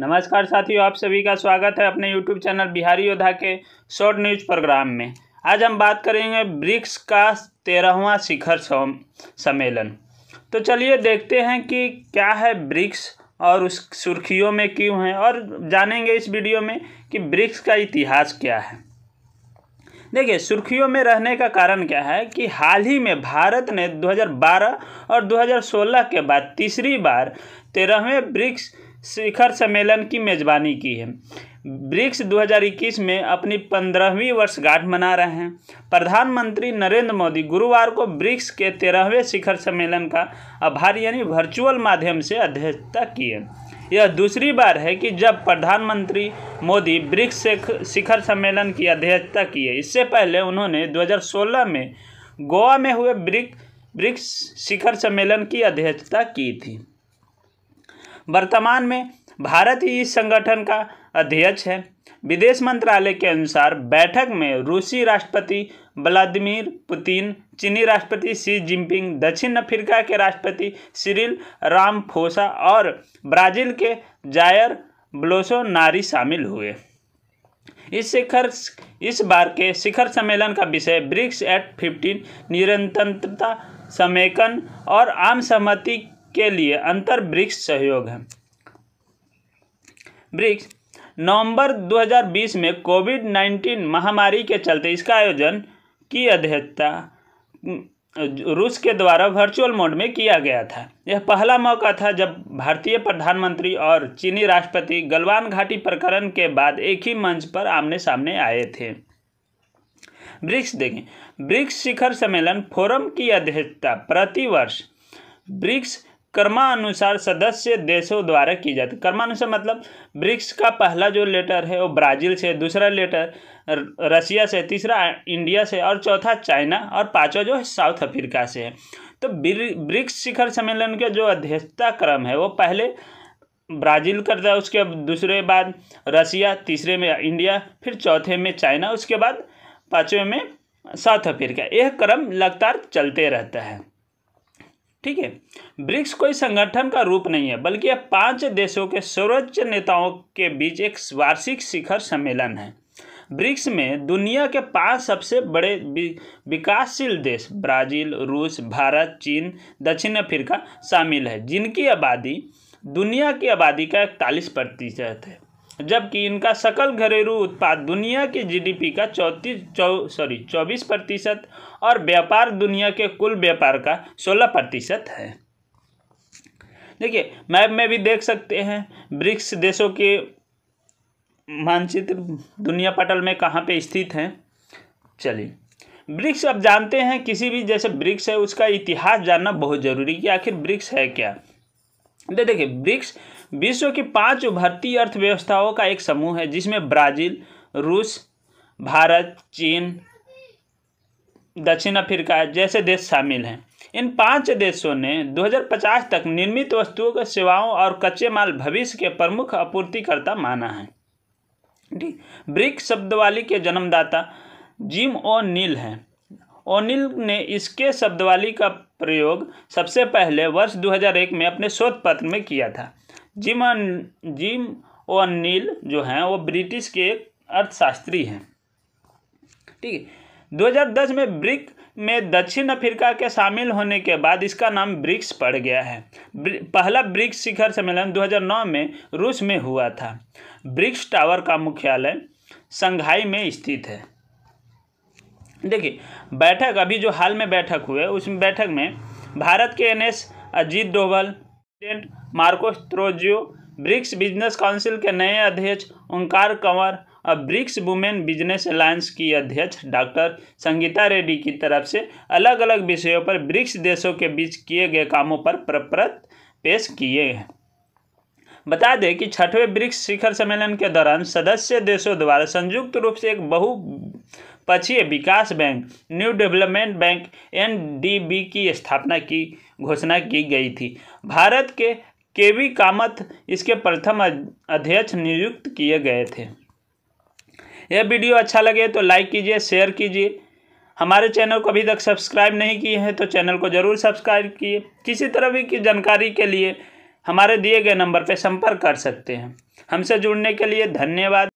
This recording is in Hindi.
नमस्कार साथियों आप सभी का स्वागत है अपने यूट्यूब चैनल बिहारी योद्धा के शॉर्ट न्यूज प्रोग्राम में आज हम बात करेंगे ब्रिक्स का तेरहवा शिखर सम्मेलन तो चलिए देखते हैं कि क्या है ब्रिक्स और उस सुर्खियों में क्यों है और जानेंगे इस वीडियो में कि ब्रिक्स का इतिहास क्या है देखिए सुर्खियों में रहने का कारण क्या है कि हाल ही में भारत ने 2012 और 2016 के बाद तीसरी बार तेरहवें ब्रिक्स शिखर सम्मेलन की मेज़बानी की है ब्रिक्स 2021 में अपनी पंद्रहवीं वर्षगांठ मना रहे हैं प्रधानमंत्री नरेंद्र मोदी गुरुवार को ब्रिक्स के तेरहवें शिखर सम्मेलन का आभार यानी वर्चुअल माध्यम से अध्यक्षता किए यह दूसरी बार है कि जब प्रधानमंत्री मोदी ब्रिक्स शिखर सम्मेलन की अध्यक्षता किए इससे पहले उन्होंने 2016 में गोवा में हुए ब्रिक ब्रिक्स शिखर सम्मेलन की अध्यक्षता की थी वर्तमान में भारत ही इस संगठन का अध्यक्ष है विदेश मंत्रालय के अनुसार बैठक में रूसी राष्ट्रपति व्लादिमीर पुतिन चीनी राष्ट्रपति शी जिनपिंग दक्षिण अफ्रीका के राष्ट्रपति सिरिल रामफोसा और ब्राजील के जायर ब्लोसो नारी शामिल हुए इस शिखर इस बार के शिखर सम्मेलन का विषय ब्रिक्स एट फिफ्टीन निरंतरता समेकन और आम सहमति के लिए अंतर ब्रिक्स सहयोग है ब्रिक्स नवंबर 2020 में कोविड 19 महामारी के चलते इसका आयोजन की अध्यक्षता रूस के द्वारा वर्चुअल मोड में किया गया था यह पहला मौका था जब भारतीय प्रधानमंत्री और चीनी राष्ट्रपति गलवान घाटी प्रकरण के बाद एक ही मंच पर आमने सामने आए थे ब्रिक्स देखें ब्रिक्स शिखर सम्मेलन फोरम की अध्यक्षता प्रतिवर्ष ब्रिक्स कर्मानुसार सदस्य देशों द्वारा की जाती कर्मानुसार मतलब ब्रिक्स का पहला जो लेटर है वो ब्राज़ील से दूसरा लेटर रशिया से तीसरा इंडिया से और चौथा चाइना और पांचवा जो है साउथ अफ्रीका से है तो ब्रिक्स शिखर सम्मेलन का जो अध्यक्षता क्रम है वो पहले ब्राज़ील करता है उसके दूसरे बाद रसिया तीसरे में इंडिया फिर चौथे में चाइना उसके बाद पाँचवें में साउथ अफ्रीका यह क्रम लगातार चलते रहता है ठीक है ब्रिक्स कोई संगठन का रूप नहीं है बल्कि यह पांच देशों के सर्वोच्च नेताओं के बीच एक वार्षिक शिखर सम्मेलन है ब्रिक्स में दुनिया के पांच सबसे बड़े विकासशील देश ब्राज़ील रूस भारत चीन दक्षिण अफ्रीका शामिल है जिनकी आबादी दुनिया की आबादी का इकतालीस प्रतिशत है जबकि इनका सकल घरेलू उत्पाद दुनिया के जीडीपी का चौतीस चौ सॉरी चौबीस प्रतिशत और व्यापार दुनिया के कुल व्यापार का सोलह प्रतिशत है देखिए मैप में भी देख सकते हैं ब्रिक्स देशों के मानचित्र दुनिया पटल में कहाँ पे स्थित हैं चलिए ब्रिक्स अब जानते हैं किसी भी जैसे ब्रिक्स है उसका इतिहास जानना बहुत जरूरी कि आखिर ब्रिक्स है क्या देखिए ब्रिक्स विश्व की पांच उभरती अर्थव्यवस्थाओं का एक समूह है जिसमें ब्राज़ील रूस भारत चीन दक्षिण अफ्रीका जैसे देश शामिल हैं इन पांच देशों ने 2050 तक निर्मित वस्तुओं के सेवाओं और कच्चे माल भविष्य के प्रमुख आपूर्तिकर्ता माना है ठीक ब्रिक शब्दवाली के जन्मदाता जिम ओ नील हैं ओनिल ने इसके शब्दवाली का प्रयोग सबसे पहले वर्ष 2001 में अपने शोध पत्र में किया था जिम जिम और नील जो हैं वो ब्रिटिश के अर्थशास्त्री हैं ठीक है 2010 में ब्रिक में दक्षिण अफ्रीका के शामिल होने के बाद इसका नाम ब्रिक्स पड़ गया है पहला ब्रिक्स शिखर सम्मेलन 2009 में रूस में हुआ था ब्रिक्स टावर का मुख्यालय संघाई में स्थित है देखिए बैठक अभी जो हाल में बैठक हुए उस बैठक में भारत के N S Ajit Doval Marcos Troyjo BRICS business council के नए अध्यक्ष ओंकार कंवर और ब्रिक्स वुमेन बिजनेस अलायंस की अध्यक्ष डॉक्टर संगीता रेड्डी की तरफ से अलग अलग विषयों पर ब्रिक्स देशों के बीच किए गए कामों पर प्रपरत पेश किए हैं बता दें कि छठवें ब्रिक्स शिखर सम्मेलन के दौरान सदस्य देशों द्वारा संयुक्त रूप से एक बहु पक्षीय विकास bank new development bank NDB की स्थापना की घोषणा की गई थी भारत के के वी कामत इसके प्रथम अध्यक्ष नियुक्त किए गए थे यह वीडियो अच्छा लगे तो लाइक कीजिए शेयर कीजिए हमारे चैनल को अभी तक सब्सक्राइब नहीं किए हैं तो चैनल को ज़रूर सब्सक्राइब किए किसी तरह भी की जानकारी के लिए हमारे दिए गए नंबर पर संपर्क कर सकते हैं हमसे जुड़ने के लिए धन्यवाद